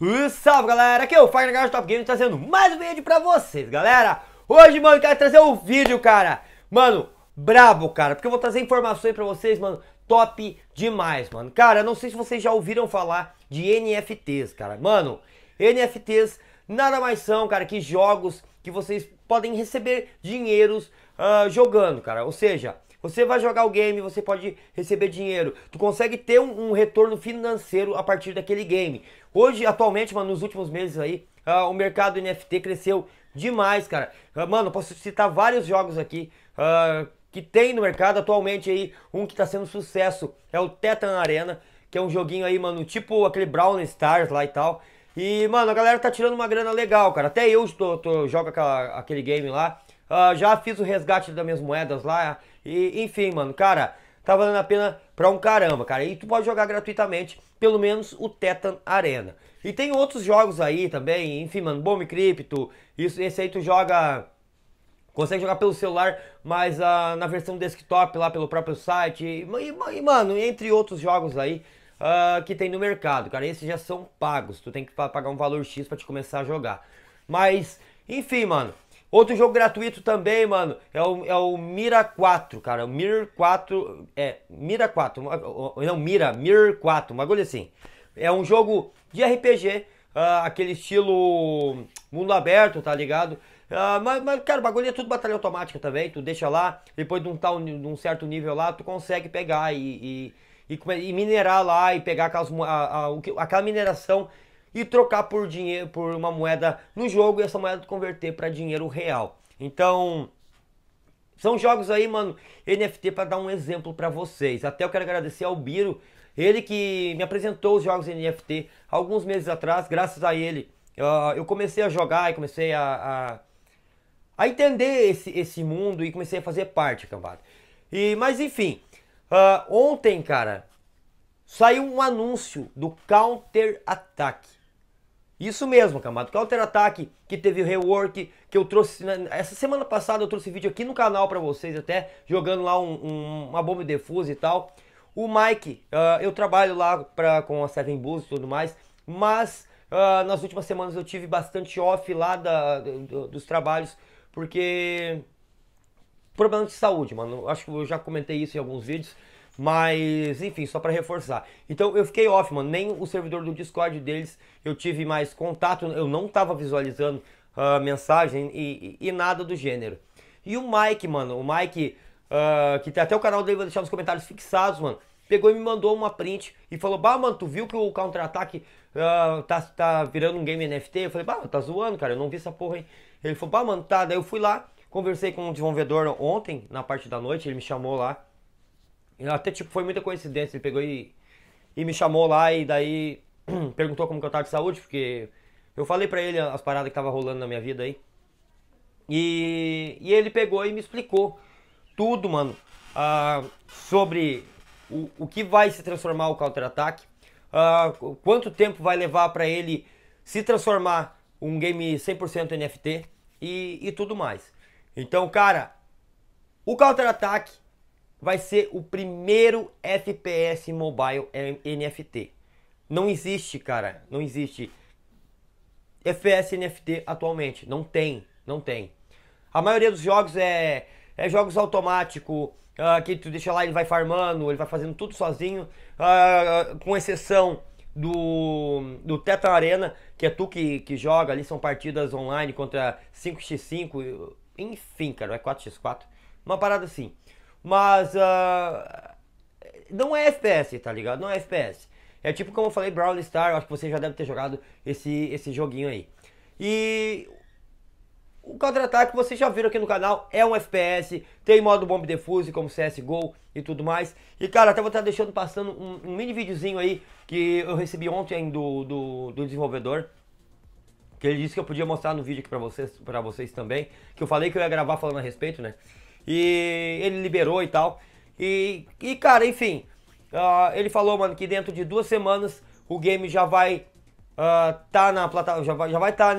E salve galera, aqui é o Fagner Garage Top Game trazendo mais um vídeo pra vocês, galera. Hoje, mano, quero trazer um vídeo, cara. Mano, brabo, cara, porque eu vou trazer informações pra vocês, mano, top demais, mano. Cara, não sei se vocês já ouviram falar de NFTs, cara. Mano, NFTs nada mais são, cara, que jogos que vocês podem receber dinheiros uh, jogando, cara. Ou seja, você vai jogar o game, você pode receber dinheiro. Tu consegue ter um, um retorno financeiro a partir daquele game. Hoje, atualmente, mano, nos últimos meses aí, uh, o mercado NFT cresceu demais, cara. Uh, mano, posso citar vários jogos aqui uh, que tem no mercado atualmente aí. Um que tá sendo sucesso é o Tetan Arena, que é um joguinho aí, mano, tipo aquele Brown Stars lá e tal. E, mano, a galera tá tirando uma grana legal, cara. Até eu tô, tô, jogo aquela, aquele game lá. Uh, já fiz o resgate das minhas moedas lá. E, enfim, mano, cara, tá valendo a pena pra um caramba, cara. E tu pode jogar gratuitamente, pelo menos o Tetan Arena. E tem outros jogos aí também, enfim, mano, Bomb Crypto, isso, esse aí tu joga... Consegue jogar pelo celular, mas uh, na versão desktop lá pelo próprio site. E, e mano, entre outros jogos aí uh, que tem no mercado, cara. Esses já são pagos. Tu tem que pagar um valor X para te começar a jogar. Mas, enfim, mano. Outro jogo gratuito também, mano, é o, é o Mira 4, cara. O Mir 4. É, Mira 4. Não, Mira, Mir 4, um bagulho assim. É um jogo de RPG, uh, ah, aquele estilo mundo aberto, tá ligado? Uh, mas, mas, cara, o bagulho é tudo batalha automática também. Tu deixa lá, depois de um, tal, de um certo nível lá, tu consegue pegar e, e, e, e minerar lá e pegar aquelas, a, a, aquela mineração e trocar por dinheiro por uma moeda no jogo e essa moeda converter para dinheiro real. Então, são jogos aí, mano, NFT para dar um exemplo para vocês. Até eu quero agradecer ao Biro, ele que me apresentou os jogos NFT alguns meses atrás, graças a ele, eu comecei a jogar e comecei a, a, a entender esse, esse mundo e comecei a fazer parte, cambada. E, mas enfim, uh, ontem, cara, saiu um anúncio do Counter Attack. Isso mesmo, Camado. Counter-ataque que teve o rework, que eu trouxe. Né, essa semana passada eu trouxe vídeo aqui no canal para vocês, até jogando lá um, um, uma bomba defusa e tal. O Mike, uh, eu trabalho lá pra, com a Seven Bulls e tudo mais, mas uh, nas últimas semanas eu tive bastante off lá da, do, dos trabalhos, porque. Problema de saúde, mano. Acho que eu já comentei isso em alguns vídeos. Mas, enfim, só para reforçar. Então eu fiquei off, mano. Nem o servidor do Discord deles eu tive mais contato. Eu não tava visualizando uh, mensagem e, e, e, nada do gênero. E o Mike, mano, o Mike, uh, que tem até o canal dele, vou deixar nos comentários fixados, mano. Pegou e me mandou uma print e falou: Bah, mano, tu viu que o Counter-Attack uh, tá, tá virando um game NFT? Eu falei: Bah, tá zoando, cara, eu não vi essa porra aí. Ele falou: Bah, mano, tá. Daí eu fui lá, conversei com o um desenvolvedor ontem, na parte da noite, ele me chamou lá até tipo, foi muita coincidência, ele pegou e, e me chamou lá e daí perguntou como que eu tava de saúde, porque eu falei pra ele as paradas que tava rolando na minha vida aí. E, e ele pegou e me explicou tudo, mano, ah, sobre o, o que vai se transformar o counter-ataque, ah, quanto tempo vai levar para ele se transformar um game 100% NFT e, e tudo mais. Então, cara, o counter-ataque vai ser o primeiro FPS mobile NFT. Não existe, cara, não existe FPS NFT atualmente, não tem, não tem. A maioria dos jogos é, é jogos automático, uh, que tu deixa lá ele vai farmando, ele vai fazendo tudo sozinho, uh, com exceção do, do Teta Arena, que é tu que, que joga ali, são partidas online contra 5x5, enfim, cara, é 4x4, uma parada assim. Mas uh, não é FPS, tá ligado? Não é FPS. É tipo como eu falei, Brawl Star, acho que você já deve ter jogado esse, esse joguinho aí. E o Counter-Attack, vocês já viram aqui no canal, é um FPS, tem modo bomba defuse como CSGO e tudo mais. E cara, até vou estar tá deixando passando um, um mini videozinho aí que eu recebi ontem do, do, do, desenvolvedor. Que ele disse que eu podia mostrar no vídeo aqui pra vocês, pra vocês também. Que eu falei que eu ia gravar falando a respeito, né? E ele liberou e tal. E, e cara, enfim, uh, ele falou, mano, que dentro de duas semanas o game já vai uh, tá na plataforma, já vai já vai tá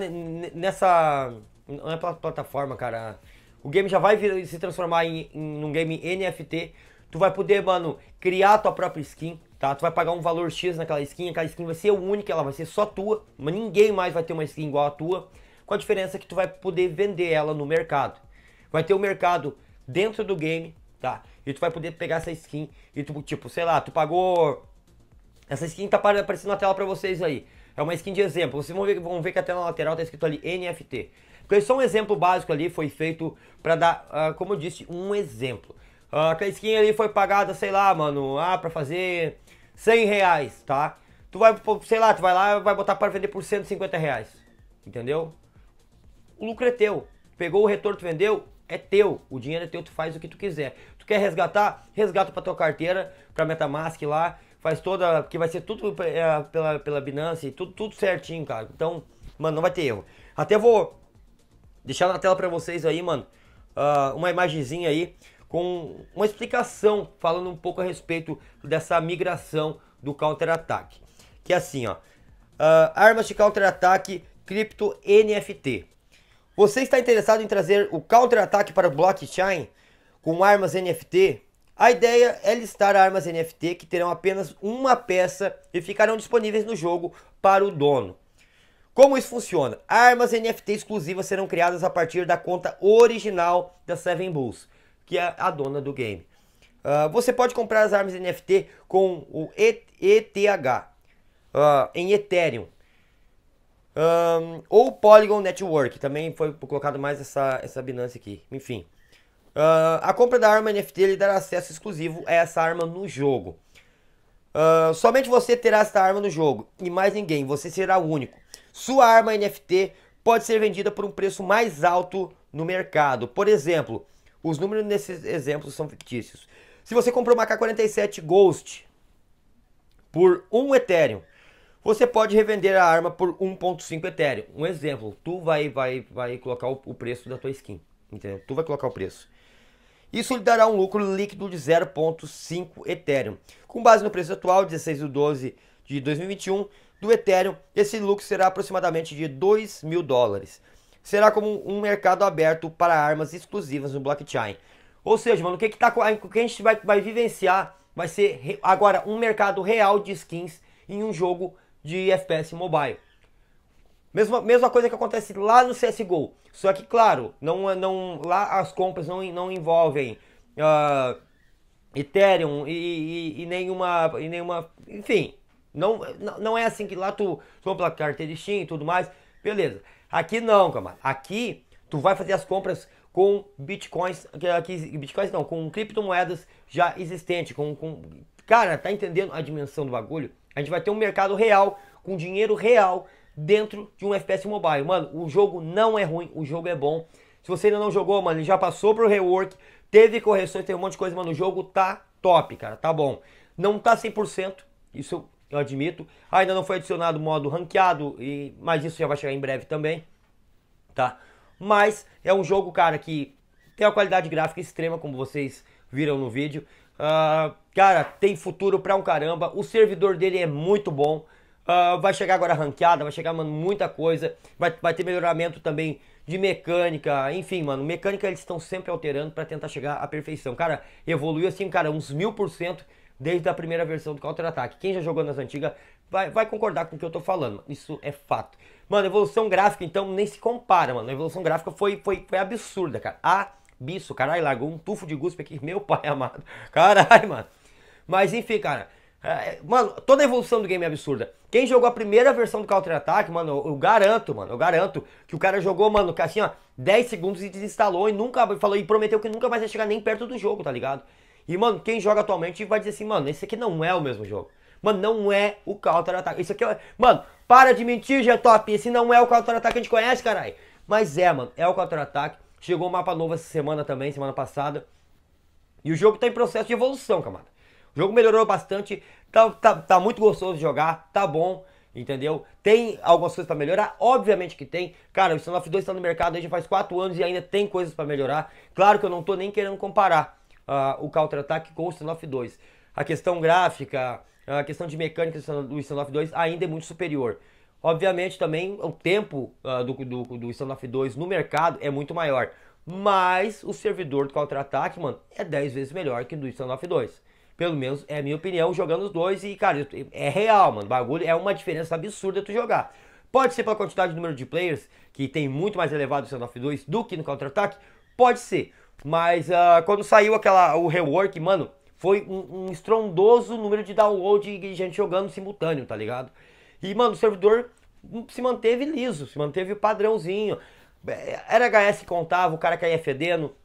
nessa não é plataforma, cara. O game já vai vir, se transformar em, em um game NFT. Tu vai poder, mano, criar tua própria skin, tá? Tu vai pagar um valor X naquela skin, aquela skin vai ser única, ela vai ser só tua, mas ninguém mais vai ter uma skin igual a tua, com a diferença que tu vai poder vender ela no mercado. Vai ter o um mercado dentro do game, tá? E tu vai poder pegar essa skin e tu, tipo, sei lá, tu pagou... Essa skin tá aparecendo na tela pra vocês aí. É uma skin de exemplo. Vocês vão ver, vão ver que a tela lateral tá escrito ali NFT. Porque só um exemplo básico ali foi feito pra dar, uh, como eu disse, um exemplo. Uh, aquela skin ali foi pagada, sei lá, mano, ah, pra fazer 100 reais, tá? Tu vai, sei lá, tu vai lá vai botar para vender por 150 reais, entendeu? O lucro é teu. Pegou o retorno, tu vendeu, é teu, o dinheiro é teu, tu faz o que tu quiser. Tu quer resgatar? Resgata pra tua carteira, pra Metamask lá, faz toda, que vai ser tudo é, pela, pela Binance, tudo, tudo certinho, cara. Então, mano, não vai ter erro. Até vou deixar na tela pra vocês aí, mano, uh, uma imagenzinha aí com uma explicação falando um pouco a respeito dessa migração do counter-ataque. Que é assim, ó. Uh, armas de counter-ataque, cripto NFT. Você está interessado em trazer o counter-ataque para o blockchain com armas NFT? A ideia é listar armas NFT que terão apenas uma peça e ficarão disponíveis no jogo para o dono. Como isso funciona? Armas NFT exclusivas serão criadas a partir da conta original da Seven Bulls, que é a dona do game. Uh, você pode comprar as armas NFT com o ETH uh, ah, em Ethereum, um, ou Polygon Network, também foi colocado mais essa, essa Binance aqui, enfim. Uh, a compra da arma NFT lhe dará acesso exclusivo a essa arma no jogo. Uh, somente você terá essa arma no jogo e mais ninguém, você será o único. Sua arma NFT pode ser vendida por um preço mais alto no mercado. Por exemplo, os números nesses exemplos são fictícios. Se você comprou uma K47 Ghost por um Ethereum, você pode revender a arma por 1.5 Ethereum. Um exemplo, tu vai, vai, vai colocar o, preço da tua skin, entendeu? Tu vai colocar o preço. Isso lhe dará um lucro líquido de 0.5 Ethereum. Com base no preço atual, 16 de 12 de 2021, do Ethereum, esse lucro será aproximadamente de 2 mil dólares. Será como um mercado aberto para armas exclusivas no blockchain. Ou seja, mano, o que, que, tá, o que a gente vai, vai vivenciar vai ser agora um mercado real de skins em um jogo de FPS mobile. Mesma, mesma coisa que acontece lá no CSGO. Só que, claro, não, não, lá as compras não, não envolvem uh, Ethereum e, e, e, nenhuma, e nenhuma. Enfim, não, não é assim que lá tu compra carteira de Steam e tudo mais. Beleza. Aqui não, camarada. Aqui tu vai fazer as compras com bitcoins, que, bitcoins não, com criptomoedas já existentes. Com, com... Cara, tá entendendo a dimensão do bagulho? A gente vai ter um mercado real, com dinheiro real, dentro de um FPS mobile. Mano, o jogo não é ruim, o jogo é bom. Se você ainda não jogou, mano, ele já passou pro rework, teve correções, teve um monte de coisa, mano, o jogo tá top, cara, tá bom. Não tá 100%, isso eu admito. Ah, ainda não foi adicionado o modo ranqueado, e, mas isso já vai chegar em breve também, tá? Mas é um jogo, cara, que tem uma qualidade gráfica extrema, como vocês viram no vídeo. Uh, cara, tem futuro pra um caramba. O servidor dele é muito bom. Uh, vai chegar agora ranqueada, vai chegar, mano, muita coisa. Vai, vai ter melhoramento também de mecânica. Enfim, mano, mecânica eles estão sempre alterando para tentar chegar à perfeição. Cara, evoluiu assim, cara, uns mil por cento desde a primeira versão do Counter-Attack. Quem já jogou nas antigas vai, vai concordar com o que eu tô falando. Isso é fato. Mano, evolução gráfica, então, nem se compara, mano. A evolução gráfica foi, foi, foi absurda, cara. A bicho, caralho, largou um tufo de guspe aqui, meu pai amado. Caralho, mano. Mas enfim, cara. É, é, mano, toda a evolução do game é absurda. Quem jogou a primeira versão do Counter Attack, mano, eu, eu garanto, mano, eu garanto que o cara jogou, mano, assim, ó, 10 segundos e desinstalou e nunca falou e prometeu que nunca mais ia chegar nem perto do jogo, tá ligado? E, mano, quem joga atualmente vai dizer assim, mano, esse aqui não é o mesmo jogo. Mano, não é o Counter Attack. Isso aqui é. Mano, para de mentir, G-Top. Esse não é o Counter Attack que a gente conhece, caralho. Mas é, mano, é o Counter Attack. Chegou um mapa novo essa semana também, semana passada. E o jogo está em processo de evolução, camada. O jogo melhorou bastante, tá, tá, tá muito gostoso de jogar, tá bom, entendeu? Tem algumas coisas para melhorar? Obviamente que tem. Cara, o Standoff 2 está no mercado já faz 4 anos e ainda tem coisas para melhorar. Claro que eu não tô nem querendo comparar uh, o Counter-Attack com o Standoff 2. A questão gráfica, a questão de mecânica do Standoff 2 ainda é muito superior. Obviamente também o tempo uh, do, do, do Standoff 2 no mercado é muito maior. Mas o servidor do contra-ataque, mano, é 10 vezes melhor que do Standoff 2. Pelo menos é a minha opinião, jogando os dois. E, cara, é real, mano. Bagulho é uma diferença absurda tu jogar. Pode ser pela quantidade de número de players, que tem muito mais elevado no Standoff 2 do que no contra-ataque. Pode ser. Mas uh, quando saiu aquela, o rework, mano, foi um, um estrondoso número de download de gente jogando simultâneo, tá ligado? E, mano, o servidor se manteve liso, se manteve padrãozinho. Era HS que contava, o cara caía fedendo.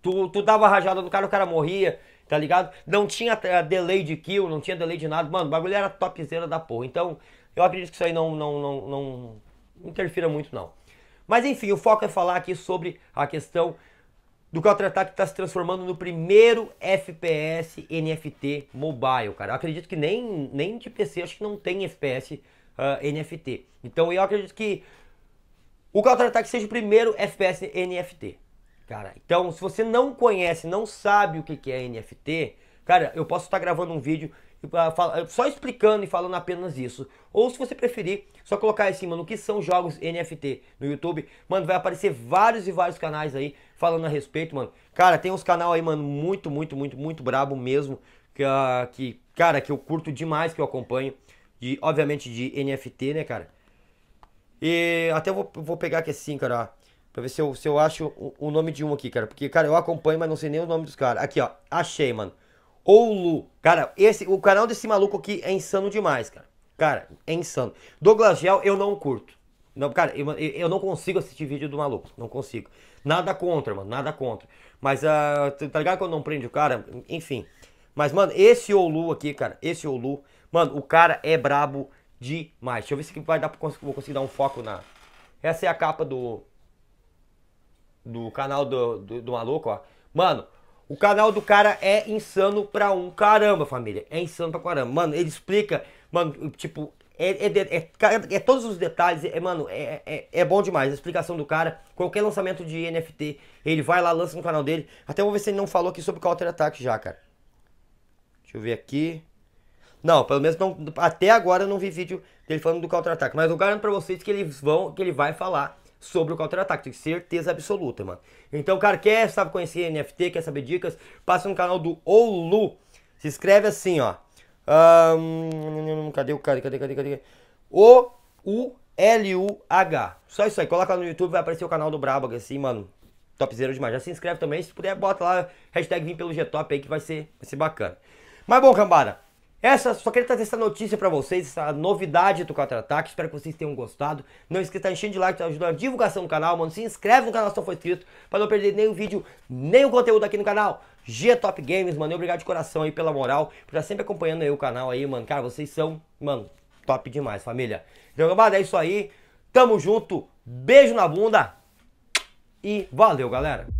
Tu, tu dava rajada no cara, o cara morria, tá ligado? Não tinha eh, delay de kill, não tinha delay de nada. Mano, o bagulho era topzera da porra. Então, eu acredito que isso aí não, não, não, não interfira muito, não. Mas enfim, o foco é falar aqui sobre a questão do Counter-Attack está se transformando no primeiro FPS NFT mobile, cara. Eu acredito que nem, nem de PC, acho que não tem FPS uh, ah, NFT. Então eu acredito que o Counter-Attack seja o primeiro FPS NFT, cara. Então se você não conhece, não sabe o que, que é NFT, cara, eu posso estar tá gravando um vídeo ah, ah, só explicando e falando apenas isso. Ou se você preferir, só colocar em cima no que são jogos NFT no YouTube. Mano, vai aparecer vários e vários canais aí falando a respeito, mano. Cara, tem uns canal aí, mano, muito, muito, muito, muito brabo mesmo. Que, uh, que cara, que eu curto demais, que eu acompanho. De, obviamente de NFT, né, cara? E até vou, vou pegar aqui assim, cara, Pra ver se eu, se eu acho o, o nome de um aqui, cara. Porque, cara, eu acompanho, mas não sei nem o nome dos caras. Aqui, ó. Achei, mano. Lu. Cara, esse, o canal desse maluco aqui é insano demais, cara. Cara, é insano. Douglas Gel eu não curto. Não, cara, eu, eu não consigo assistir vídeo do maluco. Não consigo. Nada contra, mano. Nada contra. Mas, uh, tá ligado quando não prende o cara? Enfim. Mas, mano, esse Olu aqui, cara. Esse Olu, Mano, o cara é brabo demais. Deixa eu ver se vai dar, vou conseguir dar um foco na... Essa é a capa do... Do canal do, do, do maluco, ó. Mano, o canal do cara é insano pra um caramba, família. É insano pra caramba. Mano, ele explica, mano, tipo, é, é, é, é todos os detalhes, é, mano, é, é, é, bom demais. A explicação do cara, qualquer lançamento de NFT, ele vai lá, lança no canal dele. Até vou ver se ele não falou aqui sobre o Counter Attack já, cara. Deixa eu ver aqui. Não, pelo menos não, até agora eu não vi vídeo dele falando do Counter Attack. Mas eu garanto pra vocês que, eles vão, que ele vai falar sobre o counter ataque Tenho certeza absoluta, mano. Então, cara, quer sabe, conhecer NFT, quer saber dicas, passa no canal do Olu. Se inscreve assim, ó. Um, cadê o cara? Cadê, cadê, cadê? O U L U H. Só isso aí. Coloca no YouTube, vai aparecer o canal do Brabo, assim, mano. Topzera demais. Já se inscreve também. Se puder, bota lá hashtag vim pelo Getop aí que vai ser, vai ser bacana. Mas bom, cambada. Essa, só queria trazer essa notícia para vocês, essa novidade do Contra-Ataque. Espero que vocês tenham gostado. Não esqueça de tá enchendo de like, tá ajudando a divulgação do canal, mano. Se inscreve no canal se não for inscrito, para não perder nenhum vídeo, nenhum conteúdo aqui no canal. G Top Games, mano. Obrigado de coração aí pela moral, por estar sempre acompanhando aí o canal aí, mano. Cara, vocês são, mano, top demais, família. Então, gambada, é isso aí. Tamo junto. Beijo na bunda. E valeu, galera.